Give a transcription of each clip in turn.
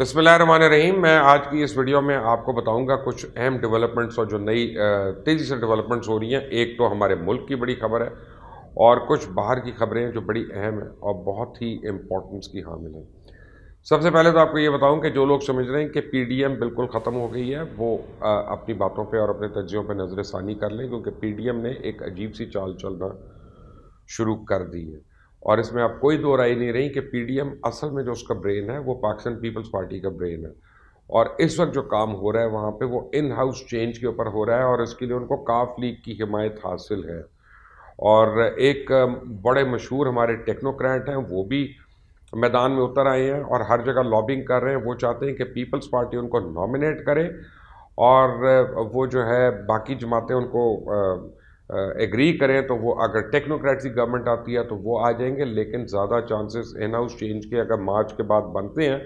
रहीम मैं आज की इस वीडियो में आपको बताऊंगा कुछ अहम डेवलपमेंट्स और जो नई तेज़ी से डेवलपमेंट्स हो रही हैं एक तो हमारे मुल्क की बड़ी खबर है और कुछ बाहर की खबरें हैं जो बड़ी अहम हैं और बहुत ही इम्पोर्टेंस की हामिल हैं सबसे पहले तो आपको ये बताऊं कि जो लोग समझ रहे हैं कि पी बिल्कुल ख़त्म हो गई है वो आ, अपनी बातों पर और अपने तजियों पर नज़र सानी कर लें क्योंकि पी ने एक अजीब सी चाल चलना शुरू कर दी है और इसमें आप कोई दो राय नहीं रही कि पीडीएम असल में जो उसका ब्रेन है वो पाकिस्तान पीपल्स पार्टी का ब्रेन है और इस वक्त जो काम हो रहा है वहाँ पे वो इन हाउस चेंज के ऊपर हो रहा है और इसके लिए उनको काफ लीग की हिमायत हासिल है और एक बड़े मशहूर हमारे टेक्नोक्रेट हैं वो भी मैदान में उतर आए हैं और हर जगह लॉबिंग कर रहे हैं वो चाहते हैं कि पीपल्स पार्टी उनको नॉमिनेट करे और वो जो है बाकी जमातें उनको एग्री करें तो वो अगर टेक्नोक्रेट गवर्नमेंट आती है तो वो आ जाएंगे लेकिन ज़्यादा चांसेस इन हाउस चेंज के अगर मार्च के बाद बनते हैं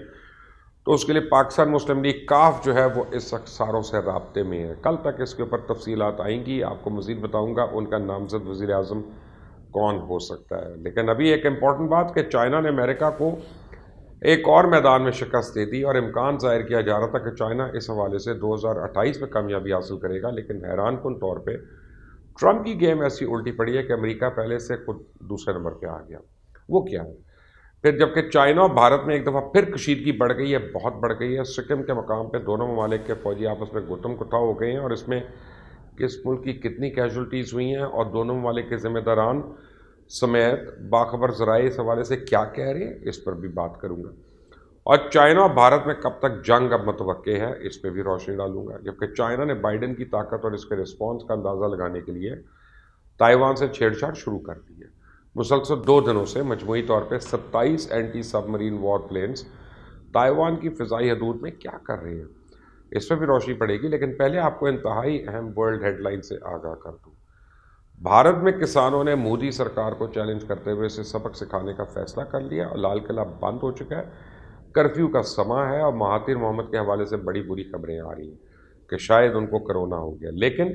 तो उसके लिए पाकिस्तान मुस्लिम लीग काफ जो है वो इस अखसारों से रबते में है कल तक इसके ऊपर तफसीलत आएंगी आपको मज़ीद बताऊँगा उनका नामजद वज़ी अजम कौन हो सकता है लेकिन अभी एक इम्पॉर्टेंट बात कि चाइना ने अमेरिका को एक और मैदान में शिकस्त दे दी और इम्कान ज़ाहिर किया जा रहा था कि चाइना इस हवाले से दो हज़ार अट्ठाईस में कामयाबी हासिल करेगा लेकिन हैरान कन तौर पर ट्रंप की गेम ऐसी उल्टी पड़ी है कि अमेरिका पहले से खुद दूसरे नंबर पे आ गया वो क्या है फिर जबकि चाइना और भारत में एक दफ़ा फिर कशीदगी बढ़ गई है बहुत बढ़ गई है सिक्किम के मकाम पे दोनों ममालिक के फ़ौजी आपस में गौतम कुथा हो गए हैं और इसमें किस मुल्क की कितनी कैजुलटीज़ हुई हैं और दोनों ममालिक के ज़िम्मेदारान समेत बाखबर ज़राए इस हवाले से क्या कह रहे हैं इस पर भी बात करूँगा और चाइना और भारत में कब तक जंग अब मतवक़ है इस पर भी रोशनी डालूंगा जबकि चाइना ने बाइडन की ताकत और इसके रिस्पॉन्स का अंदाज़ा लगाने के लिए ताइवान से छेड़छाड़ शुरू कर दी है मुसलसल दो दिनों से मजमू तौर पर सत्ताईस anti submarine war planes Taiwan की फ़जाई हदूद में क्या कर रहे हैं इस पर भी रोशनी पड़ेगी लेकिन पहले आपको इंतहाई अहम वर्ल्ड हेडलाइन से आगाह कर दूँ भारत में किसानों ने मोदी सरकार को चैलेंज करते हुए इसे सबक सिखाने का फैसला कर लिया और लाल किला बंद हो चुका है कर्फ्यू का समा है और महातिर मोहम्मद के हवाले से बड़ी बुरी खबरें आ रही हैं कि शायद उनको करोना हो गया लेकिन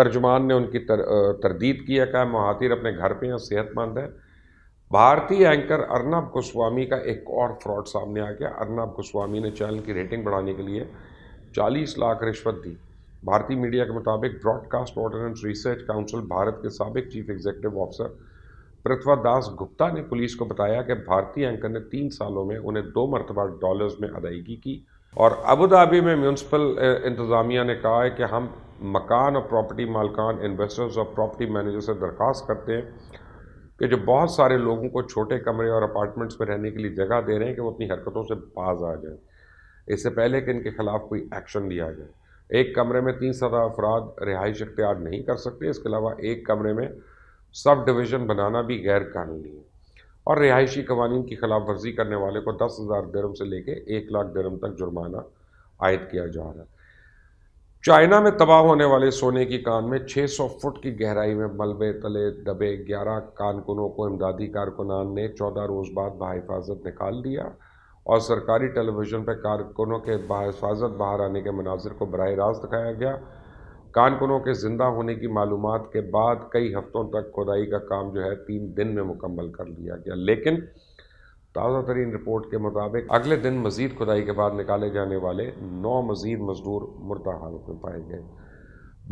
तर्जुमान ने उनकी तर, तरदीद की है कहा महातिर अपने घर पर हैं सेहतमंद है भारतीय एंकर अर्नब गोस्वामी का एक और फ्रॉड सामने आ गया अर्नब गोस्वामी ने चैनल की रेटिंग बढ़ाने के लिए 40 लाख रिश्वत दी भारतीय मीडिया के मुताबिक broadcast ordinance research council Bharat के सबक chief executive officer Prithvadas Gupta ने पुलिस को बताया कि भारतीय एंकर ने तीन सालों में उन्हें दो मरतबा डॉलर्स में अदायगी की और अबूधाबी में म्यूनसिपल इंतज़ामिया ने कहा है कि हम मकान और प्रॉपर्टी मालकान इन्वेस्टर्स और प्रॉपर्टी मैनेजर से दरख्वास्त करते हैं कि जो बहुत सारे लोगों को छोटे कमरे और अपार्टमेंट्स में रहने के लिए जगह दे रहे हैं कि वो अपनी हरकतों से बाज आ जाए इससे पहले कि इनके खिलाफ कोई एक्शन लिया जाए एक कमरे में तीन सदा अफराद रिहाइश इख्तियार नहीं कर सकते इसके अलावा एक कमरे में सब डिवीज़न बनाना भी गैर कानूनी है और रिहायशी कवानीन की खिलाफ वर्जी करने वाले को दस हज़ार दरम से लेके एक लाख दरम तक जुर्माना आयद किया जा रहा है चाइना में तबाह होने वाले सोने की कान में 600 फुट की गहराई में मलबे तले दबे 11 कानकुनों को इमदादी कारकुनान ने 14 रोज़ बाद बाहिफाजत निकाल दिया और सरकारी टेलीविज़न पर कारकुनों के बाहिफाजत बाहर आने के मनाजिर को बरह रास्त दिखाया गया कानकुनों के ज़िंदा होने की मालूम के बाद कई हफ़्तों तक खुदाई का काम जो है तीन दिन में मुकम्मल कर लिया गया लेकिन ताज़ा तरीन रिपोर्ट के मुताबिक अगले दिन मज़ीद खुदाई के बाद निकाले जाने वाले नौ मज़ीद मजदूर मुर्दा हालत में पाए गए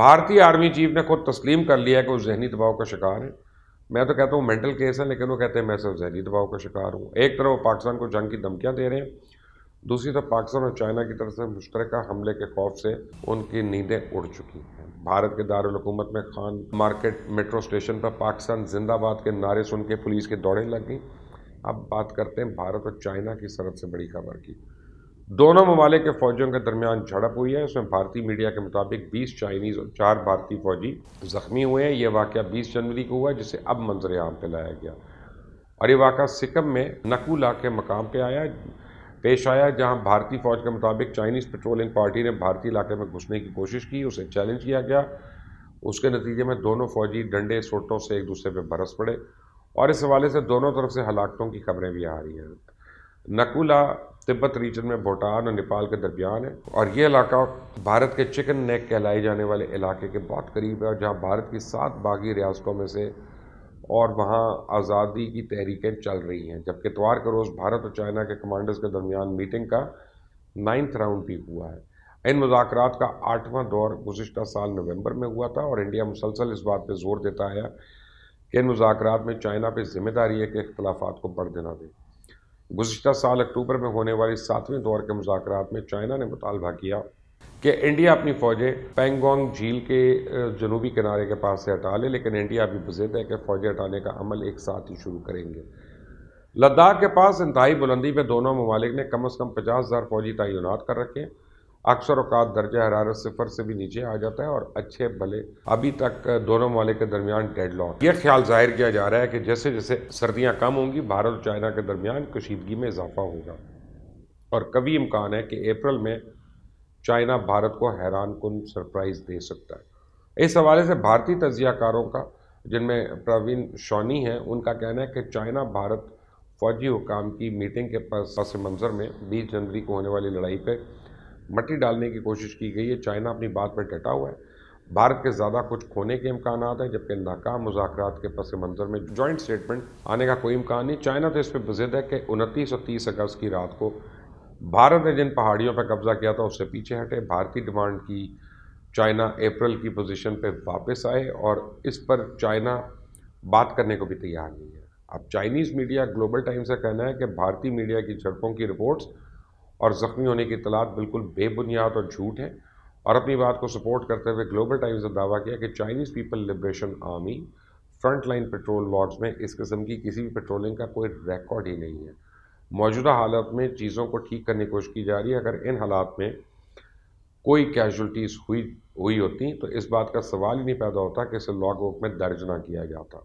भारतीय आर्मी चीफ ने खुद तस्लीम कर लिया है कि वो जहनी दबाव का शिकार है मैं तो कहता हूँ मेंटल केस है लेकिन वो कहते हैं मैं सिर्फ जहनी दबाव का शिकार हूँ एक तरफ वो पाकिस्तान को जंग की धमकियाँ दे रहे हैं दूसरी तरफ पाकिस्तान और चाइना की तरफ से मुश्तर हमले के खौफ से उनकी नींदें उड़ चुकी हैं भारत के दारकूमत में खान मार्केट मेट्रो स्टेशन पर पाकिस्तान जिंदाबाद के नारे सुन के पुलिस के दौड़े लग गई अब बात करते हैं भारत और चाइना की सरहद से बड़ी खबर की दोनों ममालिक के फौजियों के दरमियान झड़प हुई है उसमें भारतीय मीडिया के मुताबिक 20 चाइनीज और चार भारतीय फौजी जख्मी हुए हैं यह वाक़ 20 जनवरी को हुआ जिसे अब मंजर आम पे लाया गया और ये वाक़ा सिकम में नकूला के मकाम पे आया पेश आया जहां भारतीय फौज के मुताबिक चाइनीज़ पेट्रोलिंग पार्टी ने भारतीय इलाके में घुसने की कोशिश की उसे चैलेंज किया गया उसके नतीजे में दोनों फौजी डंडे सोटों से एक दूसरे पर बरस पड़े और इस हवाले से दोनों तरफ से हलाकतों की खबरें भी आ रही हैं नकुला तिब्बत रीजन में भूटान और नेपाल के दरमियान है और ये इलाका भारत के चिकन नेक कहलाए जाने वाले इलाके के बहुत करीब है और जहाँ भारत की सात बागी रियासतों में से और वहाँ आज़ादी की तहरीकें चल रही हैं जबकि इतवार के रोज़ भारत और चाइना के कमांडर्स के दरमियान मीटिंग का नाइन्थ राउंड भी हुआ है इन मुजाकर का आठवां दौर गुज्त साल नवंबर में हुआ था और इंडिया मुसलसल इस बात पर जोर देता आया कि इन मुजाकर में चाइना पर जिम्मेदारी है कि इख्तलाफा को बढ़ देना दें गुज्त साल अक्टूबर में होने वाली सातवें दौर के मुजाकर में चाइना ने मुतालबा किया कि इंडिया अपनी फौजें पेंगोंग झील के जनूबी किनारे के पास से हटा ले लेकिन इंडिया भी बुजिद है कि फौजें हटाने का अमल एक साथ ही शुरू करेंगे लद्दाख के पास इंतहाई बुलंदी में दोनों ममालिक ने कम अज़ कम पचास हज़ार फौजी तैनात कर रखे अक्सर अवकात दर्जा हरारत सिफर से भी नीचे आ जाता है और अच्छे भले अभी तक दोनों ममालिक के दरमियान डेड लॉक यह ख्याल जाहिर किया जा रहा है कि जैसे जैसे सर्दियाँ कम होंगी भारत और चाइना के दरमियान कशीदगी में इजाफा होगा और कभी इम्कान है कि अप्रैल में चाइना भारत को हैरान कन सरप्राइज दे सकता है इस हवाले से भारतीय तजियाकारों का जिनमें प्रवीण शोनी है उनका कहना है कि चाइना भारत फौजी हुकाम की मीटिंग के पस मंज़र में 20 जनवरी को होने वाली लड़ाई पर मट्टी डालने की कोशिश की गई है चाइना अपनी बात पर डटा हुआ है भारत के ज़्यादा कुछ खोने के इम्कान हैं जबकि नाकाम मुजाकर के पस मंज़र में जॉइंट स्टेटमेंट आने का कोई इम्कान नहीं चाइना तो इस पर बजिद है कि उनतीस और तीस अगस्त की रात को भारत ने जिन पहाड़ियों पर कब्जा किया था उससे पीछे हटे भारतीय डिमांड की चाइना अप्रैल की पोजीशन पे वापस आए और इस पर चाइना बात करने को भी तैयार नहीं है अब चाइनीज़ मीडिया ग्लोबल टाइम्स का कहना है कि भारतीय मीडिया की झड़पों की रिपोर्ट्स और ज़ख्मी होने की इतलात बिल्कुल बेबुनियाद और झूठ है और अपनी बात को सपोर्ट करते हुए ग्लोबल टाइम्स ने दावा किया कि Chinese people liberation army front line patrol लॉड्स में इस किस्म की किसी भी पेट्रोलिंग का कोई रिकॉर्ड ही नहीं है मौजूदा हालत में चीज़ों को ठीक करने की कोशिश की जा रही है अगर इन हालात में कोई कैजुलटीज़ हुई हुई होती तो इस बात का सवाल ही नहीं पैदा होता कि इसे लॉग बुक में दर्ज ना किया जाता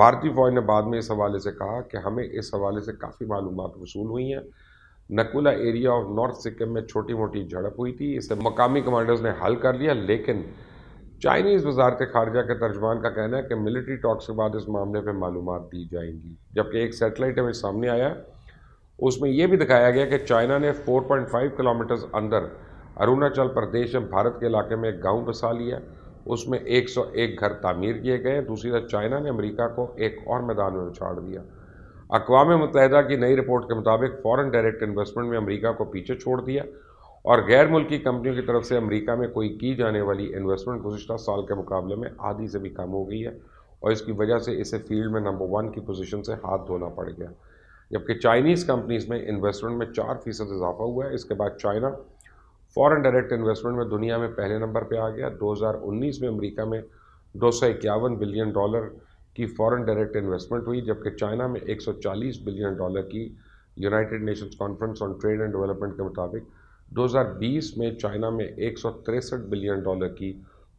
भारतीय फ़ौज ने बाद में इस हवाले से कहा कि हमें इस हवाले से काफ़ी मालूम वसूल हुई हैं Nakula area of north Sikkim में छोटी मोटी झड़प हुई थी इसे मकामी कमांडर्स ने हल कर लिया लेकिन चाइनीज़ वजारत खारजा के तर्जमान का कहना है कि मिलिट्री टॉक्स के बाद इस मामले पर मालूम दी जाएंगी जबकि एक सेटेलाइट हमें सामने आया उसमें यह भी दिखाया गया कि चाइना ने 4.5 किलोमीटर अंदर अरुणाचल प्रदेश में भारत के इलाके में एक गांव बसा लिया उसमें 101 घर तामीर किए गए दूसरी तरफ चाइना ने अमेरिका को एक और मैदान में उछाड़ दिया अकवा मुतहदा की नई रिपोर्ट के मुताबिक फ़ॉरन डायरेक्ट इन्वेस्टमेंट में अमरीका को पीछे छोड़ दिया और गैर मुल्की कंपनियों की तरफ से अमरीका में कोई की जाने वाली इन्वेस्टमेंट गुजशत साल के मुकाबले में आधी से भी कम हो गई है और इसकी वजह से इसे फील्ड में नंबर वन की पोजीशन से हाथ धोना पड़ गया जबकि चाइनीज़ कंपनीज़ में इन्वेस्टमेंट में चार फीसद इजाफा हुआ है इसके बाद चाइना फॉरेन डायरेक्ट इन्वेस्टमेंट में दुनिया में पहले नंबर पर आ गया 2019 में अमेरिका में दो बिलियन डॉलर की फॉरेन डायरेक्ट इन्वेस्टमेंट हुई जबकि चाइना में 140 बिलियन डॉलर की united nations conference on trade and development के मुताबिक 2020 में चाइना में एक बिलियन डॉलर की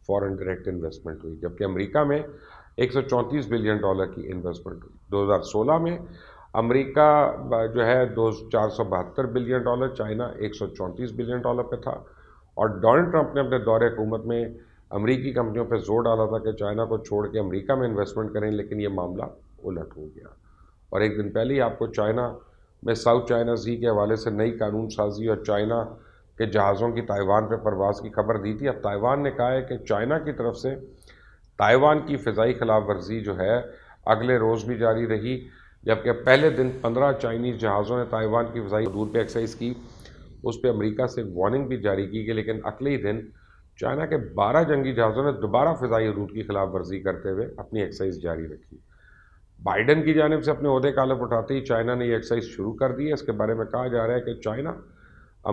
फ़ॉरन डायरेक्ट इन्वेस्टमेंट हुई जबकि अमरीका में एक बिलियन डॉलर की इन्वेस्टमेंट हुई दो में अमेरिका जो है दो चार सौ बहत्तर बिलियन डॉलर चाइना एक सौ चौंतीस बिलियन डॉलर पे था और डोनाल्ड ट्रंप ने अपने दौरे हुकूमत में अमेरिकी कंपनियों पर जोर डाला था कि चाइना को छोड़ के अमरीका में इन्वेस्टमेंट करें लेकिन ये मामला उलट हो गया और एक दिन पहले ही आपको चाइना में साउथ चाइना सी के हवाले से नई कानून साजी और चाइना के जहाज़ों की ताइवान पर परवाज़ की खबर दी थी अब ताइवान ने कहा है कि चाइना की तरफ से ताइवान की फ़जाई खिलाफ वर्जी जो है अगले रोज़ भी जारी रही जबकि पहले दिन पंद्रह चाइनीज़ जहाज़ों ने ताइवान की फजाई दूर पर एक्सरसाइज की उस पर अमरीका से वार्निंग भी जारी की गई लेकिन अगले ही दिन चाइना के बारह जंगी जहाज़ों ने दोबारा फ़जाई रूट की खिलाफ वर्जी करते हुए अपनी एक्सरसाइज जारी रखी बाइडन की जानब से अपने अहदे कालब उठाते ही चाइना ने यह एक्सरसाइज शुरू कर दी है इसके बारे में कहा जा रहा है कि चाइना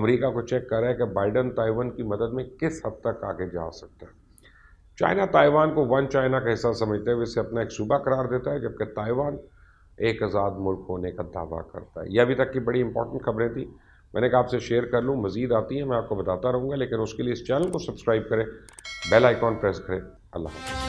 अमरीका को चेक कर रहा है कि बाइडन ताइवान की मदद में किस हद तक आगे जा सकता है चाइना ताइवान को वन चाइना का हिस्सा समझते हुए इसे अपना एक सूबा करार देता है जबकि ताइवान एक आज़ाद मुल्क होने का दावा करता है यह अभी तक की बड़ी इंपॉर्टेंट खबरें थी मैंने कहा आपसे शेयर कर लूँ मज़ीद आती है मैं आपको बताता रहूँगा लेकिन उसके लिए इस चैनल को सब्सक्राइब करें बेल आइकॉन प्रेस करें अल्लाह हाफ़